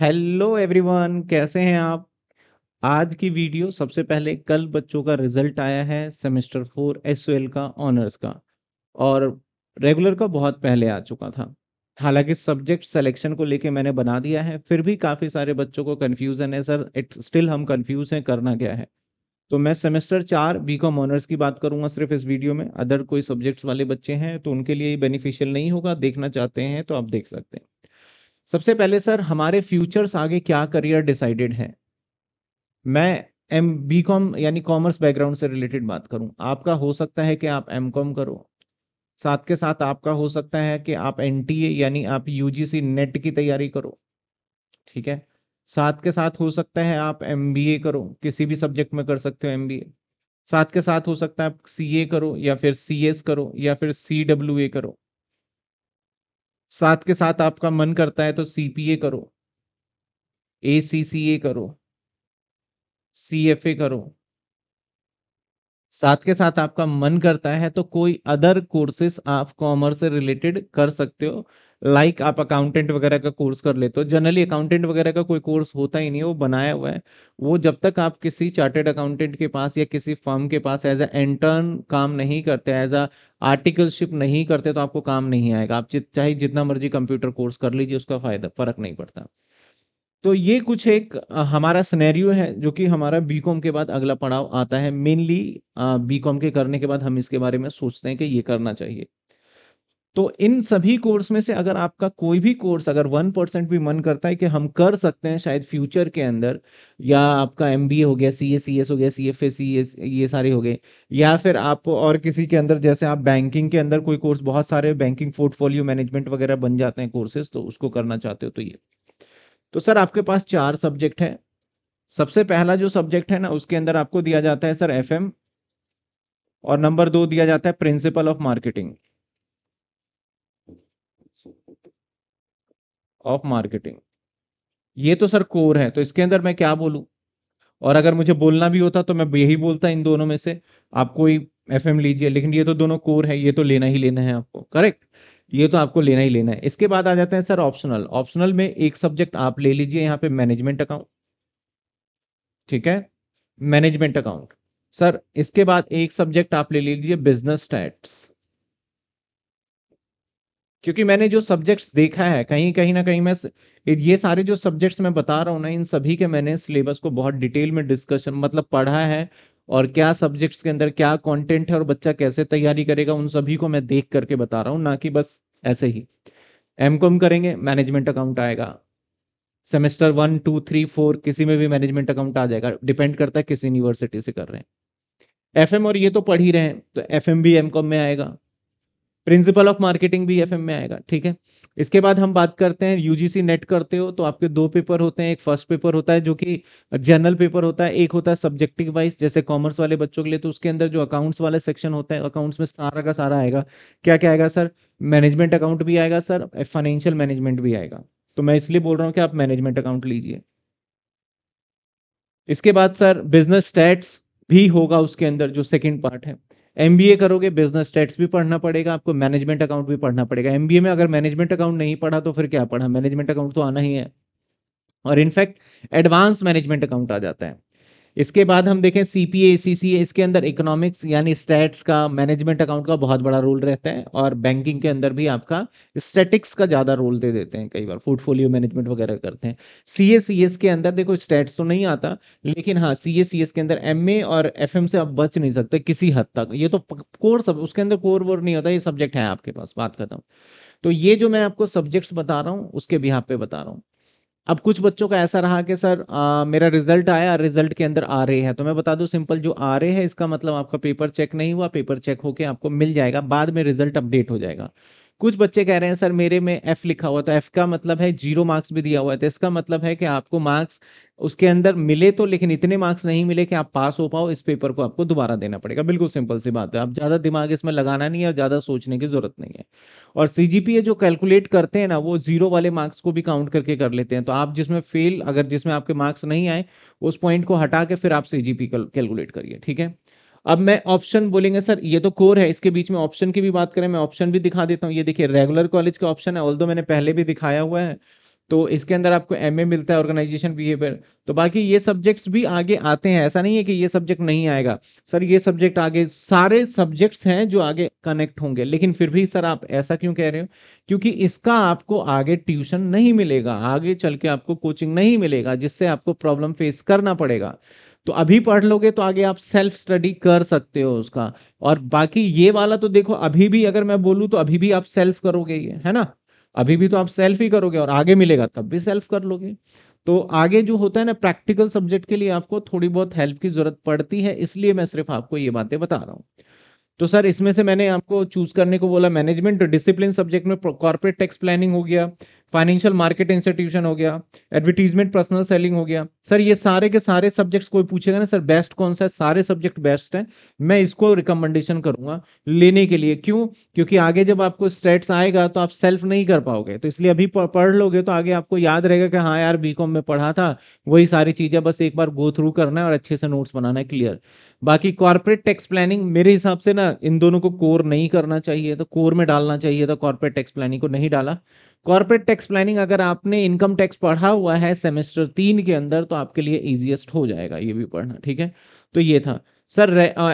hello everyone कैसे हैं आप आज की वीडियो सबसे पहले कल बच्चों का रिजल्ट आया है सेमेस्टर फोर एस का ऑनर्स का और रेगुलर का बहुत पहले आ चुका था हालांकि सब्जेक्ट सिलेक्शन को लेके मैंने बना दिया है फिर भी काफ़ी सारे बच्चों को कन्फ्यूजन है सर इट स्टिल हम कन्फ्यूज हैं करना क्या है तो मैं सेमेस्टर चार बी कॉम ऑनर्स की बात करूंगा सिर्फ इस वीडियो में अदर कोई सब्जेक्ट्स वाले बच्चे हैं तो उनके लिए बेनिफिशियल नहीं होगा देखना चाहते हैं तो आप देख सकते हैं सबसे पहले सर हमारे फ्यूचर्स आगे क्या करियर डिसाइडेड है मैं एम बी कॉम यानी कॉमर्स बैकग्राउंड से रिलेटेड बात करूं आपका हो सकता है कि आप एम कॉम करो साथ के साथ आपका हो सकता है कि आप एन टी ए यानी आप यू जी सी नेट की तैयारी करो ठीक है साथ के साथ हो सकता है आप एम बी ए करो किसी भी सब्जेक्ट में कर सकते हो एम बी ए साथ के साथ हो सकता है आप सी ए करो या फिर सी एस करो या फिर सी डब्ल्यू ए करो साथ के साथ आपका मन करता है तो सीपीए करो ए करो सी करो साथ के साथ आपका मन करता है तो कोई अदर कोर्सेस आप कॉमर्स से रिलेटेड कर सकते हो लाइक like आप अकाउंटेंट वगैरह का कोर्स कर लेते हो जनरली अकाउंटेंट वगैरह का कोई कोर्स होता ही नहीं है वो बनाया हुआ है वो जब तक आप किसी चार्टेड अकाउंटेंट के पास या किसी फर्म के पास एज ए इंटर्न काम नहीं करते एज अ आर्टिकलशिप नहीं करते तो आपको काम नहीं आएगा आप चाहे जितना मर्जी कंप्यूटर कोर्स कर लीजिए उसका फायदा फर्क नहीं पड़ता तो ये कुछ एक हमारा सिनेरियो है जो कि हमारा बीकॉम के बाद अगला पड़ाव आता है मेनली बीकॉम के करने के बाद हम इसके बारे में सोचते हैं कि ये करना चाहिए तो इन सभी कोर्स में से अगर आपका कोई भी कोर्स अगर वन परसेंट भी मन करता है कि हम कर सकते हैं शायद फ्यूचर के अंदर या आपका एम हो गया सी एस सी एस हो गया C F A C S ये सारे हो गए या फिर आप और किसी के अंदर जैसे आप बैंकिंग के अंदर कोई कोर्स बहुत सारे बैंकिंग पोर्टफोलियो मैनेजमेंट वगैरह बन जाते हैं कोर्सेज तो उसको करना चाहते हो तो ये तो सर आपके पास चार सब्जेक्ट है सबसे पहला जो सब्जेक्ट है ना उसके अंदर आपको दिया जाता है सर एफएम और नंबर दो दिया जाता है principle of marketing of marketing ये तो सर कोर है तो इसके अंदर मैं क्या बोलूं और अगर मुझे बोलना भी होता तो मैं यही बोलता इन दोनों में से आप कोई एफ लीजिए लेकिन ये तो दोनों कोर है ये तो लेना ही लेना है आपको करेक्ट ये तो आपको लेना ही लेना है इसके बाद आ जाते हैं सर ऑप्शनल ऑप्शनल में एक सब्जेक्ट आप ले लीजिए यहाँ पे मैनेजमेंट अकाउंट ठीक है मैनेजमेंट अकाउंट सर इसके बाद एक सब्जेक्ट आप ले लीजिए बिजनेस स्टैट्स क्योंकि मैंने जो सब्जेक्ट्स देखा है कहीं कहीं ना कहीं मैं ये सारे जो सब्जेक्ट्स मैं बता रहा हूँ ना इन सभी के मैंने सिलेबस को बहुत डिटेल में डिस्कशन मतलब पढ़ा है और क्या सब्जेक्ट्स के अंदर क्या कंटेंट है और बच्चा कैसे तैयारी करेगा उन सभी को मैं देख करके बता रहा हूँ ना कि बस ऐसे ही एम कॉम करेंगे मैनेजमेंट अकाउंट आएगा semester one two three four किसी में भी मैनेजमेंट अकाउंट आ जाएगा डिपेंड करता है किस यूनिवर्सिटी से कर रहे हैं एफ और ये तो पढ़ ही रहे हैं तो एफ भी एम में आएगा प्रिंसिपल ऑफ मार्केटिंग भी एफ में आएगा ठीक है इसके बाद हम बात करते हैं यूजीसी नेट करते हो तो आपके दो पेपर होते हैं एक फर्स्ट पेपर होता है जो कि जनरल पेपर होता है एक होता है सब्जेक्टिव वाइज जैसे कॉमर्स वाले बच्चों के लिए तो उसके अंदर जो अकाउंट्स वाला सेक्शन होता है अकाउंट्स में सारा का सारा आएगा क्या क्या आएगा सर मैनेजमेंट अकाउंट भी आएगा सर फाइनेंशियल मैनेजमेंट भी आएगा तो मैं इसलिए बोल रहा हूँ कि आप मैनेजमेंट अकाउंट लीजिए इसके बाद सर बिजनेस स्टैट्स भी होगा उसके अंदर जो सेकेंड पार्ट है एमबीए करोगे बिजनेस स्टेट्स भी पढ़ना पड़ेगा आपको मैनेजमेंट अकाउंट भी पढ़ना पड़ेगा एमबीए में अगर मैनेजमेंट अकाउंट नहीं पढ़ा तो फिर क्या पढ़ा मैनेजमेंट अकाउंट तो आना ही है और इनफैक्ट एडवांस मैनेजमेंट अकाउंट आ जाता है इसके बाद हम देखें सीपीए सीसीए इसके अंदर इकोनॉमिक्स यानी स्टैट्स का मैनेजमेंट अकाउंट का बहुत बड़ा रोल रहता है और बैंकिंग के अंदर भी आपका स्टैटिक्स का ज़्यादा रोल दे देते हैं कई बार पोर्टफोलियो मैनेजमेंट वगैरह करते हैं सी के अंदर देखो स्टैट्स तो नहीं आता लेकिन हाँ सी के अंदर एम और एफ से आप बच नहीं सकते किसी हद तक ये तो कोर सब उसके अंदर कोर वोर नहीं होता ये सब्जेक्ट है आपके पास बात खत्म तो ये जो मैं आपको सब्जेक्ट्स बता रहा हूँ उसके भी आप पे बता रहा हूँ अब कुछ बच्चों का ऐसा रहा कि सर आ, मेरा रिजल्ट आया रिजल्ट के अंदर आ रहे हैं तो मैं बता दूं सिंपल जो आ रहे हैं इसका मतलब आपका पेपर चेक नहीं हुआ पेपर चेक होके आपको मिल जाएगा बाद में रिजल्ट अपडेट हो जाएगा कुछ बच्चे कह रहे हैं सर मेरे में एफ लिखा हुआ तो एफ का मतलब है जीरो मार्क्स भी दिया हुआ है तो इसका मतलब है कि आपको मार्क्स उसके अंदर मिले तो लेकिन इतने मार्क्स नहीं मिले कि आप पास हो पाओ इस पेपर को आपको दोबारा देना पड़ेगा बिल्कुल सिंपल सी बात है आप ज़्यादा दिमाग इसमें लगाना नहीं है और ज़्यादा सोचने की ज़रूरत नहीं है और सी जो कैलकुलेट करते हैं ना वो जीरो वाले मार्क्स को भी काउंट करके कर लेते हैं तो आप जिसमें फेल अगर जिसमें आपके मार्क्स नहीं आए उस पॉइंट को हटा के फिर आप सी कैलकुलेट करिए ठीक है अब मैं ऑप्शन बोलेंगे सर ये तो कोर है इसके बीच में ऑप्शन की भी बात करें मैं ऑप्शन भी दिखा देता हूँ ये देखिए रेगुलर कॉलेज का ऑप्शन है ऑल मैंने पहले भी दिखाया हुआ है तो इसके अंदर आपको एमए मिलता है ऑर्गेनाइजेशन बिहेवियर तो बाकी ये सब्जेक्ट्स भी आगे आते हैं ऐसा नहीं है कि ये सब्जेक्ट नहीं आएगा सर ये सब्जेक्ट आगे सारे सब्जेक्ट्स हैं जो आगे कनेक्ट होंगे लेकिन फिर भी सर आप ऐसा क्यों कह रहे हो क्योंकि इसका आपको आगे ट्यूशन नहीं मिलेगा आगे चल के आपको कोचिंग नहीं मिलेगा जिससे आपको प्रॉब्लम फेस करना पड़ेगा तो अभी पढ़ लोगे तो आगे आप सेल्फ स्टडी कर सकते हो उसका और बाकी ये वाला तो देखो अभी भी अगर मैं बोलूँ तो अभी भी आप सेल्फ करोगे ये है ना अभी भी तो आप सेल्फ ही करोगे और आगे मिलेगा तब भी सेल्फ कर लोगे तो आगे जो होता है ना प्रैक्टिकल सब्जेक्ट के लिए आपको थोड़ी बहुत हेल्प की जरूरत पड़ती है इसलिए मैं सिर्फ आपको ये बातें बता रहा हूँ तो सर इसमें से मैंने आपको चूज करने को बोला मैनेजमेंट डिसिप्लिन सब्जेक्ट में कॉर्पोरेट टैक्स प्लानिंग हो गया फाइनेंशियल मार्केट इंस्टीट्यूशन हो गया एडवर्टीजमेंट पर्सनल सेलिंग हो गया सर ये सारे के सारे सब्जेक्ट्स कोई पूछेगा ना सर बेस्ट कौन सा है सारे सब्जेक्ट बेस्ट हैं मैं इसको रिकमेंडेशन करूंगा लेने के लिए क्यों क्योंकि आगे जब आपको स्टेट्स आएगा तो आप सेल्फ नहीं कर पाओगे तो इसलिए अभी पढ़ लोगे तो आगे आपको याद रहेगा कि हाँ यार बी में पढ़ा था वही सारी चीज़ें बस एक बार गो थ्रू करना है और अच्छे से नोट्स बनाना है क्लियर बाकी कॉर्पोरेट टैक्स प्लानिंग मेरे हिसाब से ना इन दोनों को कोर नहीं करना चाहिए तो कोर में डालना चाहिए था कॉर्पोरेट टैक्स प्लानिंग को नहीं डाला कॉर्पोरेट टैक्स प्लानिंग अगर आपने इनकम टैक्स पढ़ा हुआ है सेमेस्टर तीन के अंदर तो आपके लिए ईजिएस्ट हो जाएगा ये भी पढ़ना ठीक है तो ये था सर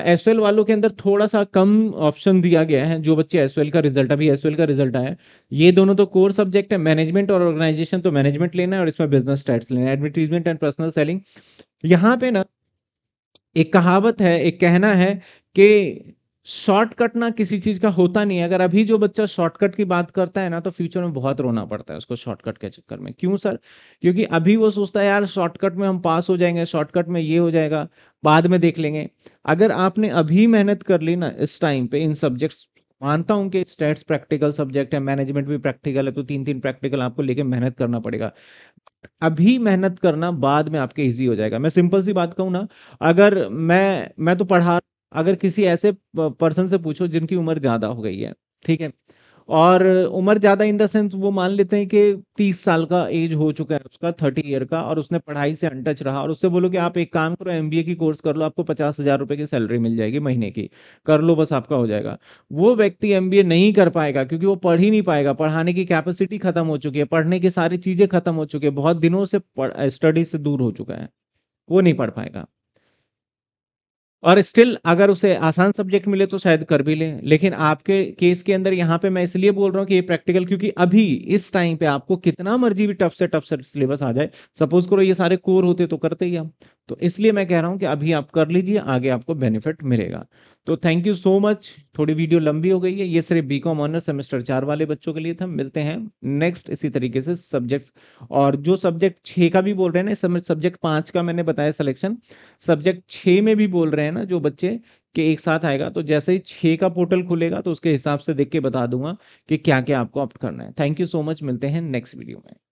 एस uh, वालों के अंदर थोड़ा सा कम ऑप्शन दिया गया है जो बच्चे एस का रिजल्ट अभी एस का रिजल्ट आया ये दोनों तो कोर सब्जेक्ट है मैनेजमेंट और ऑर्गेनाइजेशन तो मैनेजमेंट लेना है और इसमें बिजनेस स्टैट्स लेना है एडवर्टीजमेंट एंड पर्सनल सेलिंग यहाँ पे ना एक कहावत है एक कहना है कि शॉर्टकट ना किसी चीज का होता नहीं है अगर अभी जो बच्चा शॉर्टकट की बात करता है ना तो फ्यूचर में बहुत रोना पड़ता है उसको शॉर्टकट के चक्कर में क्यों सर क्योंकि अभी वो सोचता है यार शॉर्टकट में हम पास हो जाएंगे शॉर्टकट में ये हो जाएगा बाद में देख लेंगे अगर आपने अभी मेहनत कर ली ना इस टाइम पे इन सब्जेक्ट्स मानता हूं कि स्टेट्स प्रैक्टिकल सब्जेक्ट है मैनेजमेंट भी प्रैक्टिकल है तो तीन तीन प्रैक्टिकल आपको लेके मेहनत करना पड़ेगा अभी मेहनत करना बाद में आपके इजी हो जाएगा मैं सिंपल सी बात कहूँ ना अगर मैं मैं तो पढ़ा अगर किसी ऐसे पर्सन से पूछो जिनकी उम्र ज्यादा हो गई है ठीक है और उम्र ज्यादा इन द सेंस वो मान लेते हैं कि तीस साल का एज हो चुका है उसका थर्टी ईयर का और उसने पढ़ाई से अनटच रहा और उससे बोलो कि आप एक काम करो एमबीए की कोर्स कर लो आपको पचास हजार रुपए की सैलरी मिल जाएगी महीने की कर लो बस आपका हो जाएगा वो व्यक्ति एमबीए नहीं कर पाएगा क्योंकि वो पढ़ ही नहीं पाएगा पढ़ाने की कैपेसिटी खत्म हो चुकी है पढ़ने की सारी चीजें खत्म हो चुकी है बहुत दिनों से स्टडी से दूर हो चुका है वो नहीं पढ़ पाएगा और स्टिल अगर उसे आसान सब्जेक्ट मिले तो शायद कर भी ले लेकिन आपके केस के अंदर यहाँ पे मैं इसलिए बोल रहा हूँ कि ये प्रैक्टिकल क्योंकि अभी इस टाइम पे आपको कितना मर्जी भी टफ से टफ से सिलेबस आ जाए सपोज करो ये सारे कोर होते तो करते ही हम तो इसलिए मैं कह रहा हूँ कि अभी आप कर लीजिए आगे आपको बेनिफिट मिलेगा तो थैंक यू सो मच थोड़ी वीडियो लंबी हो गई है ये सिर्फ बी कॉम ऑनर सेमेस्टर चार वाले बच्चों के लिए था मिलते हैं नेक्स्ट इसी तरीके से सब्जेक्ट्स और जो सब्जेक्ट छः का भी बोल रहे हैं ना समय सब्जेक्ट पाँच का मैंने बताया सिलेक्शन सब्जेक्ट छः में भी बोल रहे हैं ना जो बच्चे के एक साथ आएगा तो जैसे ही छः का पोर्टल खुलेगा तो उसके हिसाब से देख के बता दूंगा कि क्या क्या आपको ऑप्ट करना है थैंक यू सो मच मिलते हैं नेक्स्ट वीडियो में